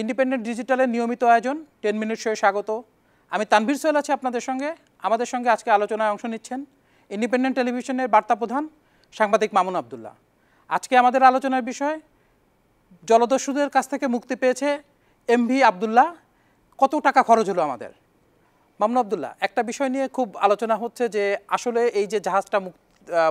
independent ডিজিটালের নিয়মিত আয়োজন ten minute শোয়ে স্বাগত আমি তানভীর সোহেল আছি আপনাদের সঙ্গে আমাদের সঙ্গে আজকে আলোচনায় অংশ নিচ্ছেন ইন্ডিপেন্ডেন্ট টেলিভিশনের বার্তা প্রধান সাংবাদিক মামুন আবদুল্লাহ আজকে আমাদের আলোচনার বিষয় জলদস্যুদের কাছ থেকে মুক্তি পেয়েছে এমভি আবদুল্লাহ কত টাকা খরচ হলো আমাদের মামুন আবদুল্লাহ একটা বিষয় নিয়ে খুব আলোচনা হচ্ছে যে আসলে এই যে জাহাজটা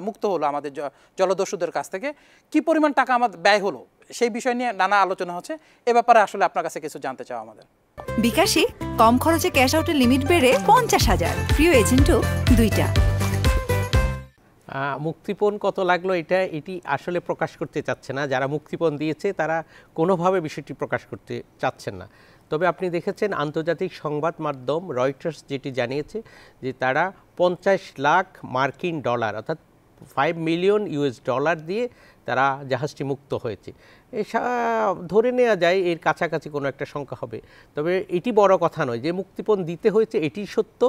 মুক্ত হলো আমাদের জলদস্যুদের কাছ থেকে কি পরিমাণ টাকা আমাদের ব্যয় হলো সেই বিষয় নিয়ে নানা আলোচনা হচ্ছে এ ব্যাপারে আসলে আপনার কাছে কিছু জানতে চাও আমাদের বিকাশে কম খরচে ক্যাশ আউটের লিমিট বেড়ে পঞ্চাশ হাজার প্রিয় এজেন্টও দুইটা মুক্তিপণ কত লাগলো এটা এটি আসলে প্রকাশ করতে চাচ্ছে না যারা মুক্তিপণ দিয়েছে তারা কোনোভাবে বিষয়টি প্রকাশ করতে চাচ্ছেন না তবে আপনি দেখেছেন আন্তর্জাতিক সংবাদ মাধ্যম রয়টার্স যেটি জানিয়েছে যে তারা পঞ্চাশ লাখ মার্কিন ডলার অর্থাৎ ফাইভ মিলিয়ন ইউএস ডলার দিয়ে তারা জাহাজটি মুক্ত হয়েছে ধরে নেওয়া যায় এর কাছাকাছি কোনো একটা সংখ্যা হবে তবে এটি বড় কথা নয় যে মুক্তিপণ দিতে হয়েছে এটি সত্য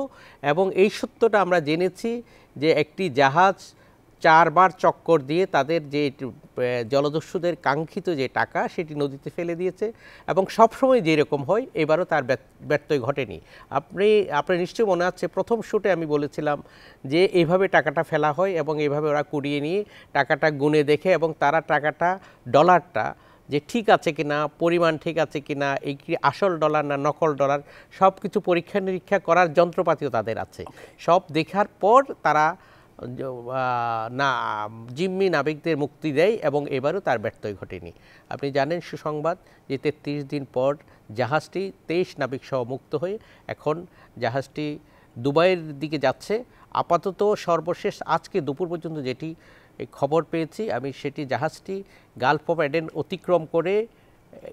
এবং এই সত্যটা আমরা জেনেছি যে একটি জাহাজ চারবার চক্কর দিয়ে তাদের যে জলদস্যুদের কাঙ্ক্ষিত যে টাকা সেটি নদীতে ফেলে দিয়েছে এবং সবসময় যেরকম হয় এবারও তার ব্যর্থই ঘটেনি আপনি আপনার নিশ্চয়ই মনে আছে প্রথম শুটে আমি বলেছিলাম যে এইভাবে টাকাটা ফেলা হয় এবং এইভাবে ওরা কুড়িয়ে নিয়ে টাকাটা গুনে দেখে এবং তারা টাকাটা ডলারটা যে ঠিক আছে কি না পরিমাণ ঠিক আছে কি না এই কি আসল ডলার না নকল ডলার সব কিছু পরীক্ষা নিরীক্ষা করার যন্ত্রপাতিও তাদের আছে সব দেখার পর তারা না জিম্মি নাবিকদের মুক্তি দেয় এবং এবারও তার ব্যর্থই ঘটেনি আপনি জানেন সুসংবাদ যে তেত্রিশ দিন পর জাহাজটি তেইশ নাবিকসহ মুক্ত হয়ে এখন জাহাজটি দুবাইয়ের দিকে যাচ্ছে আপাতত সর্বশেষ আজকে দুপুর পর্যন্ত যেটি খবর পেয়েছি আমি সেটি জাহাজটি গালফ অফ অ্যাডেন অতিক্রম করে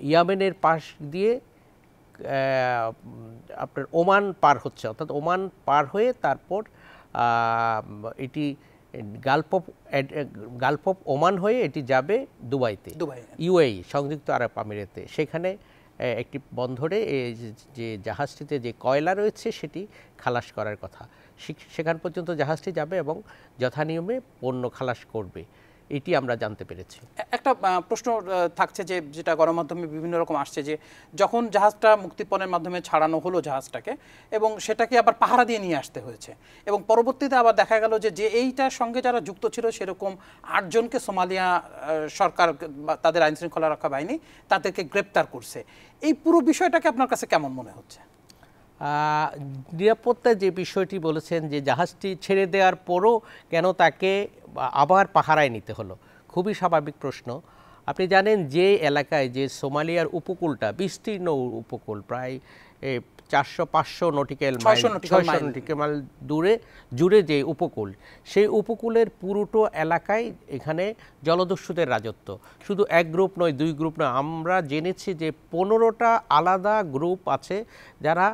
ইয়ামেনের পাশ দিয়ে আপনার ওমান পার হচ্ছে অর্থাৎ ওমান পার হয়ে তারপর এটি gulf of gulf of Oman হয়ে এটি যাবে দুবাইতে ইউএই e, সংযুক্ত আরব আমিরাতে সেখানে একটি বন্ধরে যে জাহাজটিতে যে কয়লা রয়েছে সেটি খালাস করার কথা সেখান পর্যন্ত জাহাজটি যাবে এবং যথানিয়মে পণ্য খালাস করবে এটি আমরা জানতে পেরেছি একটা প্রশ্ন থাকছে যে যেটা গণমাধ্যমে বিভিন্ন রকম আসছে যে যখন জাহাজটা মুক্তিপণের মাধ্যমে ছাড়ানো হলো জাহাজটাকে এবং সেটাকে আবার পাহারা দিয়ে নিয়ে আসতে হয়েছে এবং পরবর্তীতে আবার দেখা গেল যে যে এইটার সঙ্গে যারা যুক্ত ছিল সেরকম আটজনকে সোমালিয়া সরকার তাদের আইনশৃঙ্খলা রক্ষা বাহিনী তাদেরকে গ্রেপ্তার করছে এই পুরো বিষয়টাকে আপনার কাছে কেমন মনে হচ্ছে নিরাপত্তা যে বিষয়টি বলেছেন যে জাহাজটি ছেড়ে দেওয়ার পরও কেন তাকে আবার পাহারায় নিতে হলো খুবই স্বাভাবিক প্রশ্ন আপনি জানেন যে এলাকায় যে সোমালিয়ার উপকূলটা বিস্তীর্ণ উপকূল প্রায় চারশো পাঁচশো নটিক্যাল ছয়শো নটিক্যাল মাইল দূরে জুড়ে যে উপকূল সেই উপকূলের পুরোটো এলাকায় এখানে জলদস্যুদের রাজত্ব শুধু এক গ্রুপ নয় দুই গ্রুপ নয় আমরা জেনেছি যে পনেরোটা আলাদা গ্রুপ আছে যারা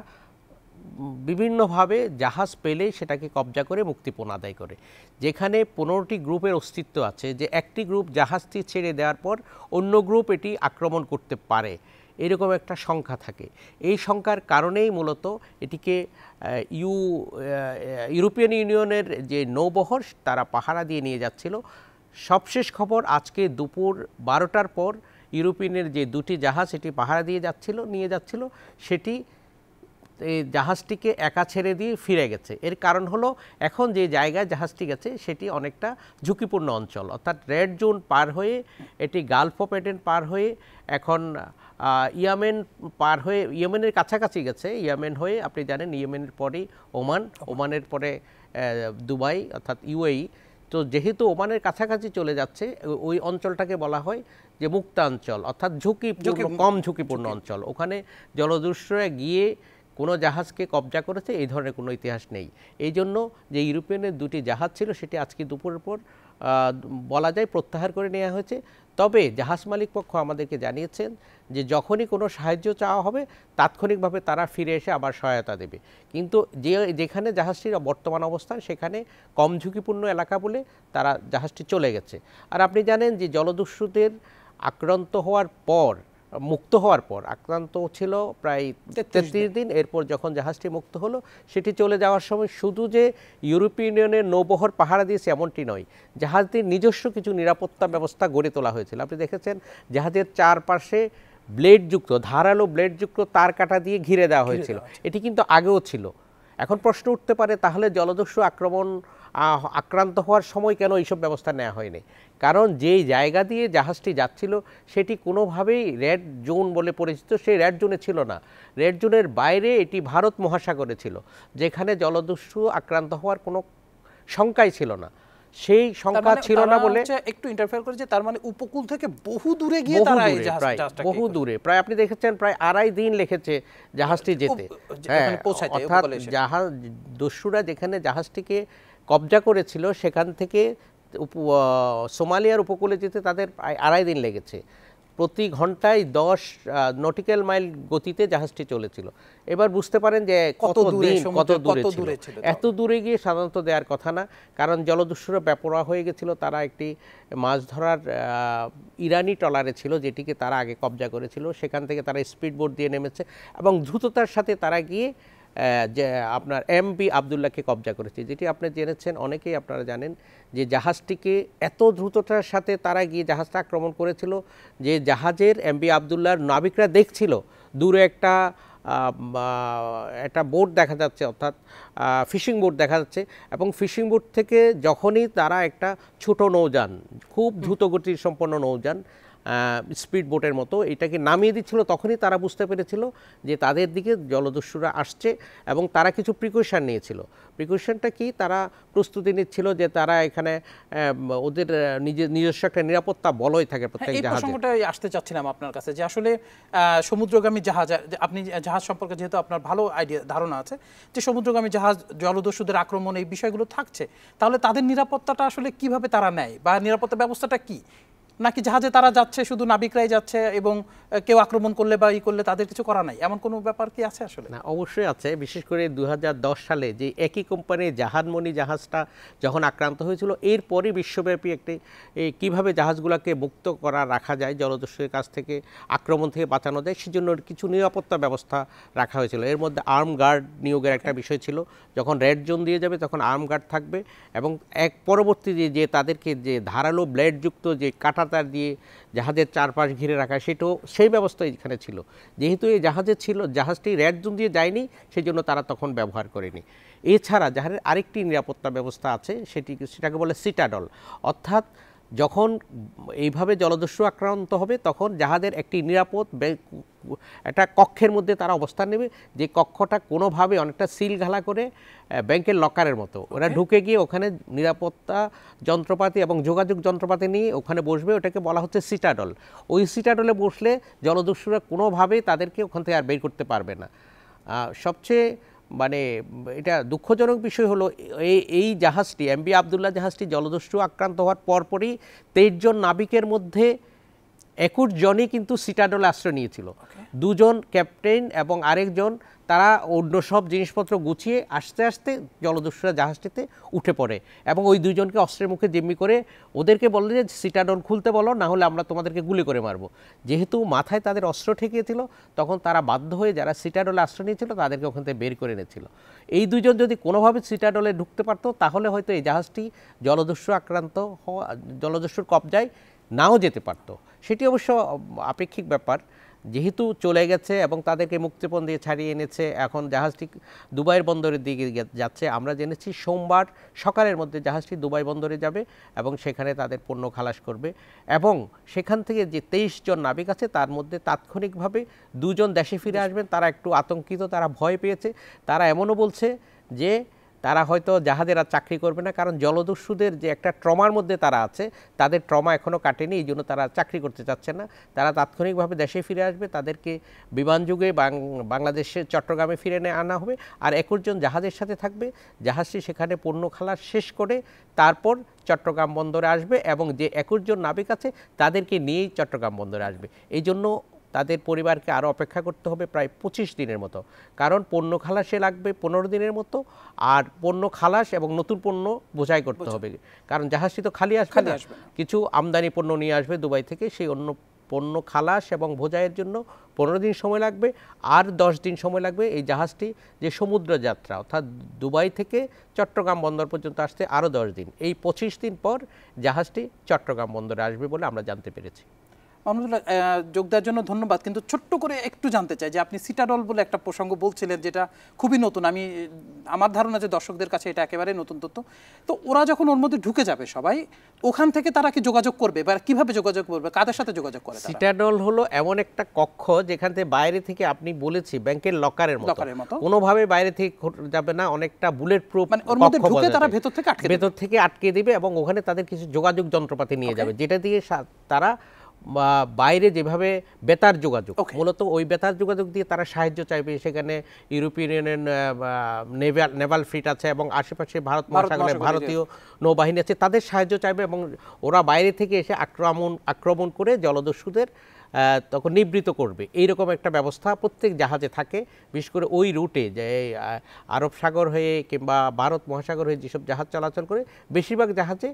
বিভিন্নভাবে জাহাজ পেলে সেটাকে কবজা করে মুক্তিপণ আদায় করে যেখানে পনেরোটি গ্রুপের অস্তিত্ব আছে যে একটি গ্রুপ জাহাজটি ছেড়ে দেওয়ার পর অন্য গ্রুপ এটি আক্রমণ করতে পারে এরকম একটা সংখ্যা থাকে এই সংখ্যার কারণেই মূলত এটিকে ইউ ইউরোপিয়ান ইউনিয়নের যে নৌবহর তারা পাহারা দিয়ে নিয়ে যাচ্ছিল সবশেষ খবর আজকে দুপুর বারোটার পর ইউরোপিয়ানের যে দুটি জাহাজ এটি পাহারা দিয়ে যাচ্ছিল নিয়ে যাচ্ছিল সেটি এই জাহাজটিকে একা ছেড়ে দিয়ে ফিরে গেছে এর কারণ হলো এখন যে জায়গায় জাহাজটি গেছে সেটি অনেকটা ঝুঁকিপূর্ণ অঞ্চল অর্থাৎ রেড জোন পার হয়ে এটি গালফ অফ এডেন পার হয়ে এখন ইয়ামেন পার হয়ে ইয়েমেনের কাছাকাছি গেছে ইয়ামেন হয়ে আপনি জানেন ইয়েমেনের পরেই ওমান ওমানের পরে দুবাই অর্থাৎ ইউএই তো যেহেতু ওমানের কাছাকাছি চলে যাচ্ছে ওই অঞ্চলটাকে বলা হয় যে মুক্তাঞ্চল অর্থাৎ ঝুঁকি কম ঝুঁকিপূর্ণ অঞ্চল ওখানে জলদস্যুরা গিয়ে কোনো জাহাজকে কবজা করেছে এই ধরনের কোনো ইতিহাস নেই এই জন্য যে ইউরোপিয়ানের দুটি জাহাজ ছিল সেটি আজকে দুপুরের পর বলা যায় প্রত্যাহার করে নেওয়া হয়েছে তবে জাহাজ মালিক পক্ষ আমাদেরকে জানিয়েছেন যে যখনই কোনো সাহায্য চাওয়া হবে তাৎক্ষণিকভাবে তারা ফিরে এসে আবার সহায়তা দেবে কিন্তু যে যেখানে জাহাজটির বর্তমান অবস্থান সেখানে কম ঝুঁকিপূর্ণ এলাকা বলে তারা জাহাজটি চলে গেছে আর আপনি জানেন যে জলদস্যুদের আক্রান্ত হওয়ার পর মুক্ত হওয়ার পর আক্রান্ত ছিল প্রায় তেত্রিশ দিন এরপর যখন জাহাজটি মুক্ত হলো সেটি চলে যাওয়ার সময় শুধু যে ইউরোপীয় ইউনিয়নের নৌবহর পাহারা দিয়েছে এমনটি নয় জাহাজটির নিজস্ব কিছু নিরাপত্তা ব্যবস্থা গড়ে তোলা হয়েছিল আপনি দেখেছেন জাহাজের চারপাশে ব্লেডযুক্ত ধারালো ব্লেডযুক্ত তার কাটা দিয়ে ঘিরে দেওয়া হয়েছিল এটি কিন্তু আগেও ছিল এখন প্রশ্ন উঠতে পারে তাহলে জলদস্যু আক্রমণ আক্রান্ত হওয়ার সময় কেন এইসব ব্যবস্থা নেওয়া হয়নি কারণ যে জায়গা দিয়ে জাহাজটি যাচ্ছিল সেটি কোনোভাবেই রেড জোন বলে পরিচিত সেই রেড জোনে ছিল না রেড জোনের বাইরে এটি ভারত মহাসাগরে ছিল যেখানে জলদস্যু আক্রান্ত হওয়ার কোনো শঙ্কাই ছিল না সেই সংখ্যা মানে ছিল না বলে একটু ইন্টারফেয়ার করেছে তার মানে উপকূল থেকে বহু দূরে গিয়ে তারা বহু দূরে প্রায় আপনি দেখেছেন প্রায় আড়াই দিন লেখেছে জাহাজটি যেতে হ্যাঁ অর্থাৎ জাহাজ দস্যুরা যেখানে জাহাজটিকে কবজা করেছিল সেখান থেকে সোমালিয়ার উপকূলে যেতে তাদের আড়াই দিন লেগেছে প্রতি ঘন্টায় দশ নটিক্যাল মাইল গতিতে জাহাজটি চলেছিল এবার বুঝতে পারেন যে কত দিন কত দূরে এত দূরে গিয়ে সাধারণত দেওয়ার কথা না কারণ জলদস্যুর ব্যাপরা হয়ে গেছিল তারা একটি মাছ ধরার ইরানি টলারে ছিল যেটিকে তারা আগে কবজা করেছিল সেখান থেকে তারা স্পিড বোট দিয়ে নেমেছে এবং দ্রুততার সাথে তারা গিয়ে যে আপনার এমপি আবদুল্লাহকে কবজা করেছে যেটি আপনি জেনেছেন অনেকেই আপনারা জানেন যে জাহাজটিকে এত দ্রুততার সাথে তারা গিয়ে জাহাজটা আক্রমণ করেছিল যে জাহাজের এমপি আবদুল্লার নাবিকরা দেখছিল দূরে একটা একটা বোট দেখা যাচ্ছে অর্থাৎ ফিশিং বোট দেখা যাচ্ছে এবং ফিশিং বোট থেকে যখনই তারা একটা ছোট নৌযান খুব দ্রুতগতির সম্পন্ন নৌযান স্পিড বোটের মতো এটাকে নামিয়ে দিচ্ছিল তখনই তারা বুঝতে পেরেছিল যে তাদের দিকে জলদস্যুরা আসছে এবং তারা কিছু প্রিকশন নিয়েছিল প্রিকশনটা কি তারা প্রস্তুতি নিচ্ছিল যে তারা এখানে ওদের নিজের নিজস্ব একটা নিরাপত্তা বলয় থাকে হ্যাঁ, প্রত্যেক জাহাজে আসতে চাচ্ছিলাম আপনার কাছে যে আসলে সমুদ্রগামী জাহাজ আপনি জাহাজ সম্পর্কে যেহেতু আপনার ভালো আইডিয়া ধারণা আছে যে সমুদ্রগামী জাহাজ জলদস্যুদের আক্রমণ এই বিষয়গুলো থাকছে তাহলে তাদের নিরাপত্তাটা আসলে কিভাবে তারা নেয় বা নিরাপত্তা ব্যবস্থাটা কি নাকি জাহাজে তারা যাচ্ছে শুধু নাবিকরাই যাচ্ছে এবং কেউ আক্রমণ করলে বা ই করলে তাদের কিছু করা নাই এমন কোনো ব্যাপার কি আছে আসলে না অবশ্যই আছে বিশেষ করে দু সালে যে একই কোম্পানি জাহাজমণি জাহাজটা যখন আক্রান্ত হয়েছিল এরপরে বিশ্বব্যাপী একটি কিভাবে জাহাজগুলোকে মুক্ত করা রাখা যায় জলদস্যুর কাছ থেকে আক্রমণ থেকে বাঁচানো যায় সেজন্য কিছু নিরাপত্তা ব্যবস্থা রাখা হয়েছিল এর মধ্যে আর্ম গার্ড নিয়োগের একটা বিষয় ছিল যখন রেড জোন দিয়ে যাবে তখন আর্ম গার্ড থাকবে এবং এক পরবর্তী যে তাদেরকে যে ধারালো ব্লেডযুক্ত যে কাটা তার দিয়ে জাহাজের চারপাশ ঘিরে রাখা সেটাও সেই ব্যবস্থা এখানে ছিল যেহেতু এই জাহাজে ছিল জাহাজটি র্যাডজুন দিয়ে যায়নি সেই জন্য তারা তখন ব্যবহার করেনি এছাড়া জাহাজের আরেকটি নিরাপত্তা ব্যবস্থা আছে সেটি সেটাকে বলে সিটাডল অর্থাৎ যখন এইভাবে জলদস্যু আক্রান্ত হবে তখন যাহাদের একটি নিরাপদ একটা কক্ষের মধ্যে তারা অবস্থান নেবে যে কক্ষটা কোনোভাবে অনেকটা সিল ঘালা করে ব্যাংকের লকারের মতো ওরা ঢুকে গিয়ে ওখানে নিরাপত্তা যন্ত্রপাতি এবং যোগাযোগ যন্ত্রপাতি নিয়ে ওখানে বসবে ওটাকে বলা হচ্ছে সিটাডল ওই সিটাডলে বসলে জলদস্যুরা কোনোভাবেই তাদেরকে ওখান থেকে আর বের করতে পারবে না সবচেয়ে মানে এটা দুঃখজনক বিষয় হলো এই এই জাহাজটি এমবি আবদুল্লাহ জাহাজটি জলদস্যু আক্রান্ত হওয়ার পরপরই তেইশজন নাবিকের মধ্যে একুশ জনই কিন্তু সিটাডলে আশ্রয় নিয়েছিল দুজন ক্যাপ্টেন এবং আরেকজন তারা অন্য সব জিনিসপত্র গুছিয়ে আস্তে আস্তে জলদস্যুরা জাহাজটিতে উঠে পড়ে এবং ওই দুজনকে অস্ত্রের মুখে জিম্মি করে ওদেরকে বললে যে সিটাডল খুলতে বলো না হলে আমরা তোমাদেরকে গুলি করে মারবো যেহেতু মাথায় তাদের অস্ত্র ঠেকিয়েছিল তখন তারা বাধ্য হয়ে যারা সিটাডলে আশ্রয় নিয়েছিল তাদেরকে ওখান থেকে বের করে এনেছিল এই দুজন যদি কোনোভাবে সিটাডলে ঢুকতে পারতো তাহলে হয়তো এই জাহাজটি জলদস্যু আক্রান্ত হওয়া জলদস্যুর কবজায় নাও যেতে পারতো সেটি অবশ্য আপেক্ষিক ব্যাপার যেহেতু চলে গেছে এবং তাদেরকে মুক্তিপণ দিয়ে ছাড়িয়ে এনেছে এখন জাহাজটি দুবাইয়ের বন্দরের দিকে যাচ্ছে আমরা জেনেছি সোমবার সকালের মধ্যে জাহাজটি দুবাই বন্দরে যাবে এবং সেখানে তাদের পণ্য খালাস করবে এবং সেখান থেকে যে তেইশ জন নাবিক আছে তার মধ্যে তাৎক্ষণিকভাবে দুজন দেশে ফিরে আসবেন তারা একটু আতঙ্কিত তারা ভয় পেয়েছে তারা এমনও বলছে যে তারা হয়তো জাহাজের আর চাকরি করবে না কারণ জলদস্যুদের যে একটা ট্রমার মধ্যে তারা আছে তাদের ট্রমা এখনও কাটেনি এই জন্য তারা চাকরি করতে চাচ্ছে না তারা তাৎক্ষণিকভাবে দেশে ফিরে আসবে তাদেরকে বিমান যুগে বাংলাদেশে চট্টগ্রামে ফিরে নিয়ে আনা হবে আর একুশজন জাহাজের সাথে থাকবে জাহাজটি সেখানে পণ্য খালার শেষ করে তারপর চট্টগ্রাম বন্দরে আসবে এবং যে একুশজন নাবিক আছে তাদেরকে নিয়েই চট্টগ্রাম বন্দরে আসবে এই জন্য তাদের পরিবারকে আরও অপেক্ষা করতে হবে প্রায় পঁচিশ দিনের মতো কারণ পণ্য খালাসে লাগবে পনেরো দিনের মতো আর পণ্য খালাস এবং নতুন পণ্য বোঝাই করতে হবে কারণ জাহাজটি তো খালি আসবে না কিছু আমদানি পণ্য নিয়ে আসবে দুবাই থেকে সেই অন্য পণ্য খালাস এবং বোঝাইয়ের জন্য পনেরো দিন সময় লাগবে আর দশ দিন সময় লাগবে এই জাহাজটি যে সমুদ্র যাত্রা অর্থাৎ দুবাই থেকে চট্টগ্রাম বন্দর পর্যন্ত আসতে আরও দশ দিন এই পঁচিশ দিন পর জাহাজটি চট্টগ্রাম বন্দরে আসবে বলে আমরা জানতে পেরেছি মাহমুদুল্লাহ যোগ দেওয়ার জন্য ধন্যবাদ কিন্তু ছোট্ট করে একটু জানতে চাই যে আপনি সিটাডল বলে একটা প্রসঙ্গ বলছিলেন যেটা খুবই নতুন আমি আমার ধারণা যে দর্শকদের কাছে এটা একেবারে নতুন তথ্য তো ওরা যখন ওর মধ্যে ঢুকে যাবে সবাই ওখান থেকে তারা কি যোগাযোগ করবে বা কিভাবে যোগাযোগ করবে কাদের সাথে যোগাযোগ করে সিটাডল হলো এমন একটা কক্ষ যেখান থেকে বাইরে থেকে আপনি বলেছি ব্যাংকের লকারের মতো লকারের মতো কোনোভাবে বাইরে থেকে যাবে না অনেকটা বুলেট প্রুফ মানে ওর মধ্যে ঢুকে তারা ভেতর থেকে আটকে ভেতর থেকে আটকে দিবে এবং ওখানে তাদের কিছু যোগাযোগ যন্ত্রপাতি নিয়ে যাবে যেটা দিয়ে তারা বাইরে যেভাবে বেতার যোগাযোগ মূলত ওই বেতার যোগাযোগ দিয়ে তারা সাহায্য চাইবে সেখানে ইউরোপিয়ান নেভাল নেভাল ফ্লিট আছে এবং আশেপাশে ভারত মহাসাগরে ভারতীয় নৌবাহিনী আছে তাদের সাহায্য চাইবে এবং ওরা বাইরে থেকে এসে আক্রমণ আক্রমণ করে জলদস্যুদের তখন নিবৃত করবে এইরকম একটা ব্যবস্থা প্রত্যেক জাহাজে থাকে বিশেষ করে ওই রুটে যে আরব সাগর হয়ে কিংবা ভারত মহাসাগর হয়ে যেসব জাহাজ চলাচল করে বেশিরভাগ জাহাজে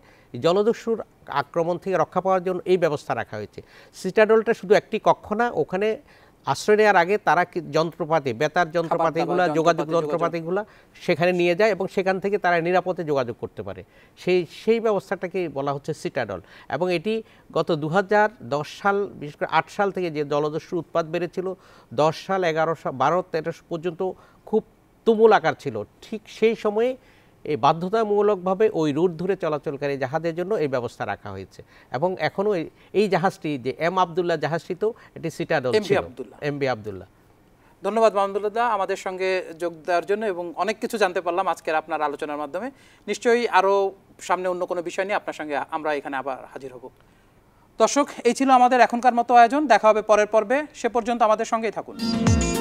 জলদস্যুর আক্রমণ থেকে রক্ষা পাওয়ার জন্য এই ব্যবস্থা রাখা হয়েছে সিটাডলটা শুধু একটি কক্ষ না ওখানে আশ্রয় নেওয়ার আগে তারা যন্ত্রপাতি বেতার যন্ত্রপাতিগুলো যোগাযোগ যন্ত্রপাতিগুলো সেখানে নিয়ে যায় এবং সেখান থেকে তারা নিরাপদে যোগাযোগ করতে পারে সেই সেই ব্যবস্থাটাকে বলা হচ্ছে সিটাডল এবং এটি গত দু সাল বিশেষ করে আট সাল থেকে যে জলদস্যুর উৎপাদ বেড়েছিল দশ সাল এগারো সাল বারো তেরো পর্যন্ত খুব তুমুল আকার ছিল ঠিক সেই সময়ে এই বাধ্যতামূলকভাবে ওই রুট ধরে চলাচলকারী জাহাজের জন্য এই ব্যবস্থা রাখা হয়েছে এবং এখনও এই জাহাজটি যে এম আবদুল্লাহ জাহাজটি তো এটি সিটা আবদুল্লাহ এম বি আবদুল্লাহ ধন্যবাদ মাহমুদুল্লাহ দা আমাদের সঙ্গে যোগ দেওয়ার জন্য এবং অনেক কিছু জানতে পারলাম আজকের আপনার আলোচনার মাধ্যমে নিশ্চয়ই আরও সামনে অন্য কোনো বিষয় নিয়ে আপনার সঙ্গে আমরা এখানে আবার হাজির হব দর্শক এই ছিল আমাদের এখনকার মতো আয়োজন দেখা হবে পরের পর্বে সে পর্যন্ত আমাদের সঙ্গেই থাকুন